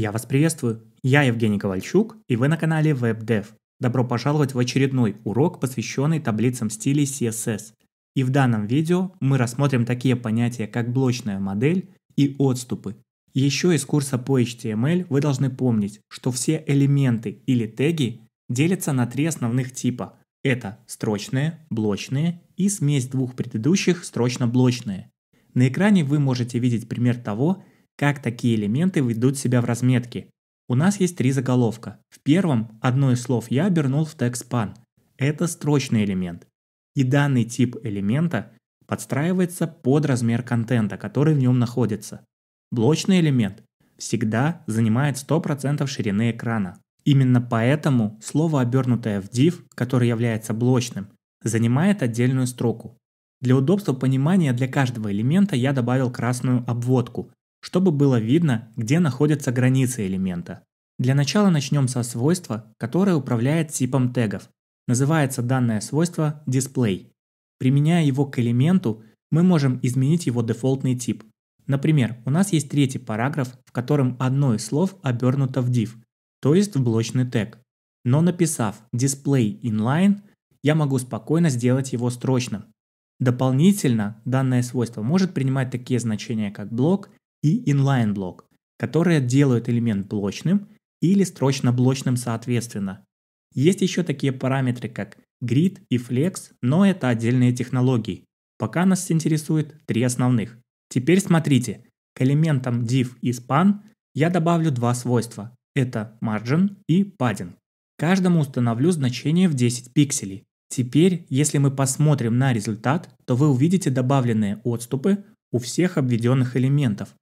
Я вас приветствую. Я Евгений Ковальчук, и вы на канале WebDev. Добро пожаловать в очередной урок, посвященный таблицам стилей CSS. И в данном видео мы рассмотрим такие понятия, как блочная модель и отступы. Еще из курса по HTML эм вы должны помнить, что все элементы или теги делятся на три основных типа. Это строчные, блочные и смесь двух предыдущих строчно-блочные. На экране вы можете видеть пример того, как такие элементы ведут себя в разметке? У нас есть три заголовка. В первом одно из слов я обернул в текст pan. Это строчный элемент. И данный тип элемента подстраивается под размер контента, который в нем находится. Блочный элемент всегда занимает 100% ширины экрана. Именно поэтому слово, обернутое в div, который является блочным, занимает отдельную строку. Для удобства понимания для каждого элемента я добавил красную обводку, чтобы было видно, где находятся границы элемента. Для начала начнем со свойства, которое управляет типом тегов. Называется данное свойство «display». Применяя его к элементу, мы можем изменить его дефолтный тип. Например, у нас есть третий параграф, в котором одно из слов обернуто в div, то есть в блочный тег. Но написав display inline, я могу спокойно сделать его строчным. Дополнительно данное свойство может принимать такие значения, как блок, и inline-блок, которые делают элемент блочным или строчно-блочным соответственно. Есть еще такие параметры, как grid и flex, но это отдельные технологии. Пока нас интересует три основных. Теперь смотрите, к элементам div и span я добавлю два свойства. Это margin и padding. Каждому установлю значение в 10 пикселей. Теперь, если мы посмотрим на результат, то вы увидите добавленные отступы у всех обведенных элементов,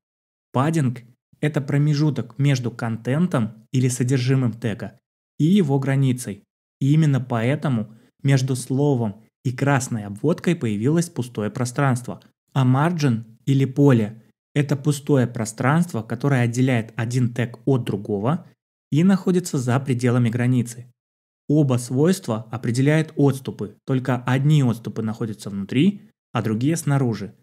Паддинг – это промежуток между контентом или содержимым тега и его границей. И именно поэтому между словом и красной обводкой появилось пустое пространство, а margin или поле – это пустое пространство, которое отделяет один тег от другого и находится за пределами границы. Оба свойства определяют отступы, только одни отступы находятся внутри, а другие снаружи.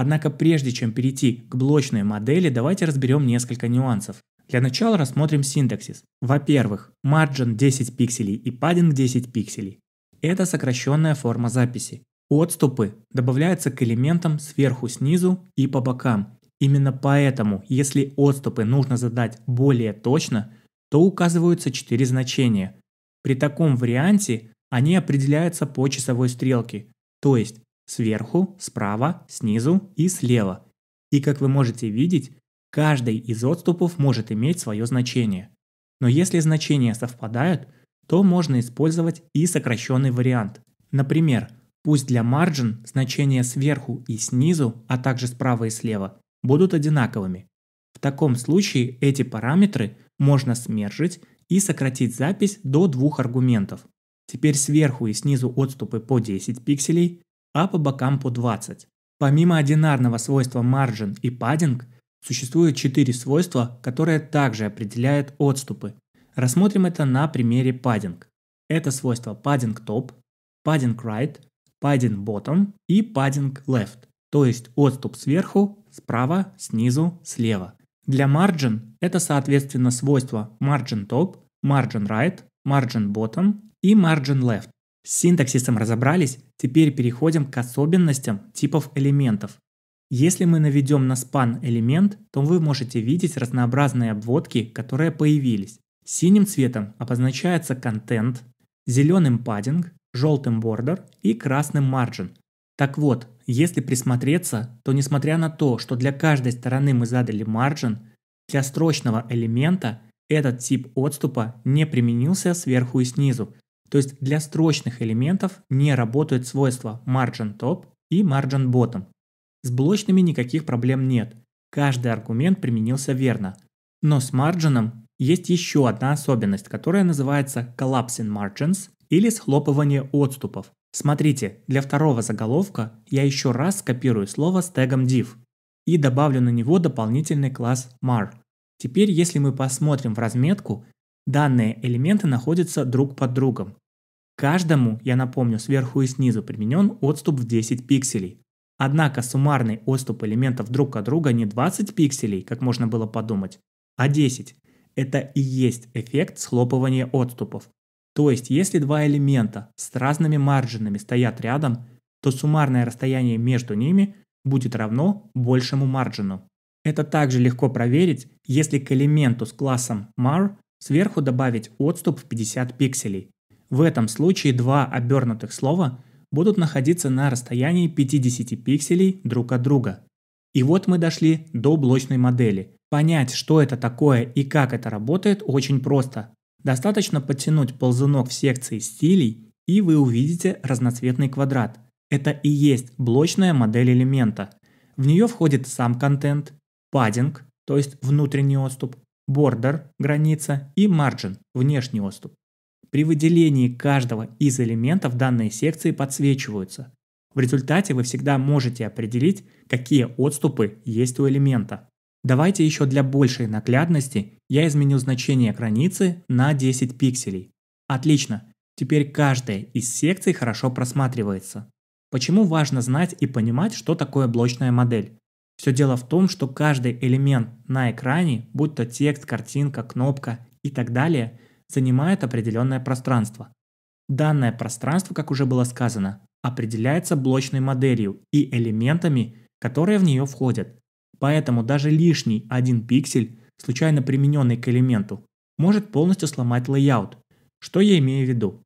Однако прежде чем перейти к блочной модели, давайте разберем несколько нюансов. Для начала рассмотрим синтаксис. Во-первых, margin 10 пикселей и padding 10 пикселей. Это сокращенная форма записи. Отступы добавляются к элементам сверху, снизу и по бокам. Именно поэтому, если отступы нужно задать более точно, то указываются 4 значения. При таком варианте они определяются по часовой стрелке, то есть сверху, справа, снизу и слева. И как вы можете видеть, каждый из отступов может иметь свое значение. Но если значения совпадают, то можно использовать и сокращенный вариант. Например, пусть для margin значения сверху и снизу, а также справа и слева, будут одинаковыми. В таком случае эти параметры можно смержить и сократить запись до двух аргументов. Теперь сверху и снизу отступы по 10 пикселей, а по бокам по 20. Помимо одинарного свойства margin и padding, существует 4 свойства, которые также определяют отступы. Рассмотрим это на примере padding. Это свойства padding top, padding right, padding bottom и padding left, то есть отступ сверху, справа, снизу, слева. Для margin это соответственно свойства margin top, margin right, margin bottom и margin left. С синтаксисом разобрались, теперь переходим к особенностям типов элементов. Если мы наведем на span элемент, то вы можете видеть разнообразные обводки, которые появились. Синим цветом обозначается контент, зеленым паддинг, желтым border и красным margin. Так вот, если присмотреться, то несмотря на то, что для каждой стороны мы задали margin, для строчного элемента этот тип отступа не применился сверху и снизу, то есть для строчных элементов не работают свойства margin top и margin bottom. С блочными никаких проблем нет. Каждый аргумент применился верно. Но с марджином есть еще одна особенность, которая называется collapsing margins или схлопывание отступов. Смотрите, для второго заголовка я еще раз скопирую слово с тегом div и добавлю на него дополнительный класс mar. Теперь, если мы посмотрим в разметку, данные элементы находятся друг под другом. Каждому, я напомню, сверху и снизу применен отступ в 10 пикселей. Однако суммарный отступ элементов друг от друга не 20 пикселей, как можно было подумать, а 10. Это и есть эффект схлопывания отступов. То есть, если два элемента с разными маржинами стоят рядом, то суммарное расстояние между ними будет равно большему маржину. Это также легко проверить, если к элементу с классом mar сверху добавить отступ в 50 пикселей. В этом случае два обернутых слова будут находиться на расстоянии 50 пикселей друг от друга. И вот мы дошли до блочной модели. Понять, что это такое и как это работает, очень просто. Достаточно подтянуть ползунок в секции стилей, и вы увидите разноцветный квадрат. Это и есть блочная модель элемента. В нее входит сам контент, паддинг, то есть внутренний отступ, бордер – граница и марджин – внешний отступ. При выделении каждого из элементов данные секции подсвечиваются. В результате вы всегда можете определить, какие отступы есть у элемента. Давайте еще для большей наглядности я изменю значение границы на 10 пикселей. Отлично, теперь каждая из секций хорошо просматривается. Почему важно знать и понимать, что такое блочная модель? Все дело в том, что каждый элемент на экране, будь то текст, картинка, кнопка и так далее – занимает определенное пространство. Данное пространство, как уже было сказано, определяется блочной моделью и элементами, которые в нее входят. Поэтому даже лишний один пиксель, случайно примененный к элементу, может полностью сломать лейаут. Что я имею в виду?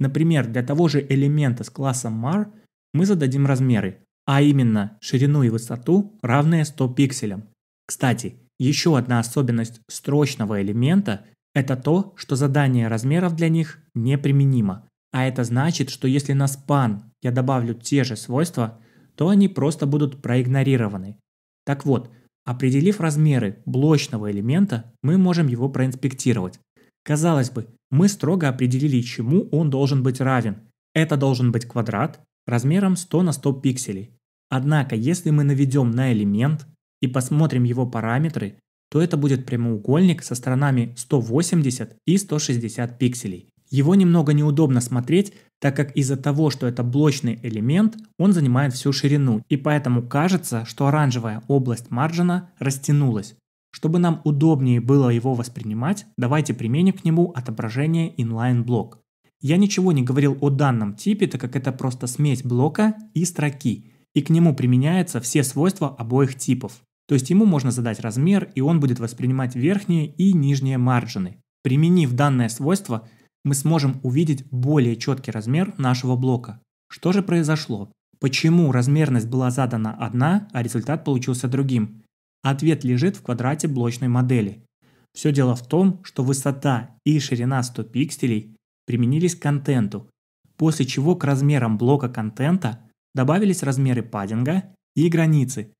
Например, для того же элемента с классом MAR мы зададим размеры, а именно ширину и высоту, равные 100 пикселям. Кстати, еще одна особенность строчного элемента это то, что задание размеров для них неприменимо. А это значит, что если на span я добавлю те же свойства, то они просто будут проигнорированы. Так вот, определив размеры блочного элемента, мы можем его проинспектировать. Казалось бы, мы строго определили, чему он должен быть равен. Это должен быть квадрат размером 100 на 100 пикселей. Однако, если мы наведем на элемент и посмотрим его параметры, то это будет прямоугольник со сторонами 180 и 160 пикселей. Его немного неудобно смотреть, так как из-за того, что это блочный элемент, он занимает всю ширину, и поэтому кажется, что оранжевая область маржина растянулась. Чтобы нам удобнее было его воспринимать, давайте применим к нему отображение inline-блок. Я ничего не говорил о данном типе, так как это просто смесь блока и строки, и к нему применяются все свойства обоих типов. То есть ему можно задать размер, и он будет воспринимать верхние и нижние маржины. Применив данное свойство, мы сможем увидеть более четкий размер нашего блока. Что же произошло? Почему размерность была задана одна, а результат получился другим? Ответ лежит в квадрате блочной модели. Все дело в том, что высота и ширина 100 пикселей применились к контенту, после чего к размерам блока контента добавились размеры паддинга и границы,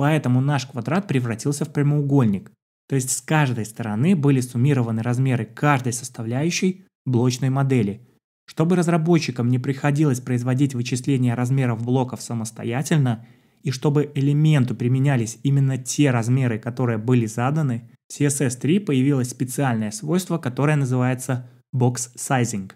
Поэтому наш квадрат превратился в прямоугольник. То есть с каждой стороны были суммированы размеры каждой составляющей блочной модели. Чтобы разработчикам не приходилось производить вычисления размеров блоков самостоятельно, и чтобы элементу применялись именно те размеры, которые были заданы, в CSS3 появилось специальное свойство, которое называется Box Sizing.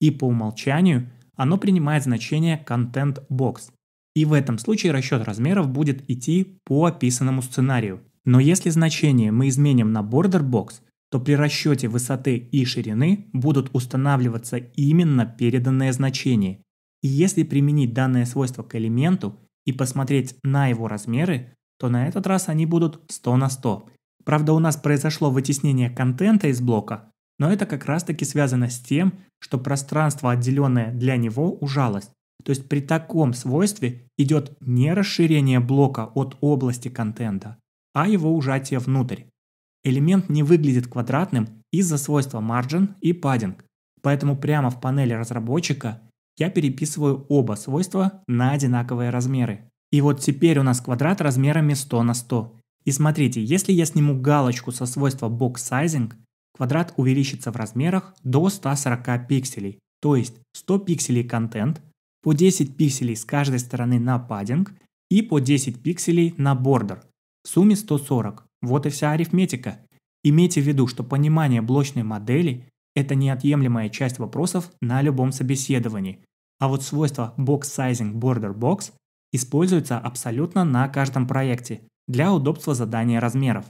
И по умолчанию оно принимает значение Content Box, и в этом случае расчет размеров будет идти по описанному сценарию. Но если значение мы изменим на border box, то при расчете высоты и ширины будут устанавливаться именно переданные значения. И если применить данное свойство к элементу и посмотреть на его размеры, то на этот раз они будут 100 на 100. Правда, у нас произошло вытеснение контента из блока, но это как раз таки связано с тем, что пространство, отделенное для него, ужалось. То есть при таком свойстве идет не расширение блока от области контента, а его ужатие внутрь. Элемент не выглядит квадратным из-за свойства margin и padding, поэтому прямо в панели разработчика я переписываю оба свойства на одинаковые размеры. И вот теперь у нас квадрат размерами 100 на 100. И смотрите, если я сниму галочку со свойства box sizing, квадрат увеличится в размерах до 140 пикселей, то есть 100 пикселей контент по 10 пикселей с каждой стороны на паддинг и по 10 пикселей на бордер. В сумме 140. Вот и вся арифметика. Имейте в виду, что понимание блочной модели – это неотъемлемая часть вопросов на любом собеседовании, а вот свойство Box Sizing Border Box используется абсолютно на каждом проекте для удобства задания размеров.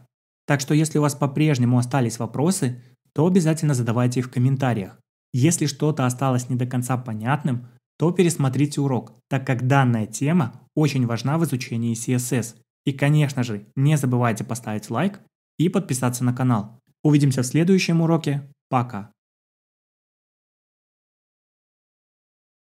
Так что если у вас по-прежнему остались вопросы, то обязательно задавайте их в комментариях. Если что-то осталось не до конца понятным, то пересмотрите урок, так как данная тема очень важна в изучении CSS. И, конечно же, не забывайте поставить лайк и подписаться на канал. Увидимся в следующем уроке. Пока!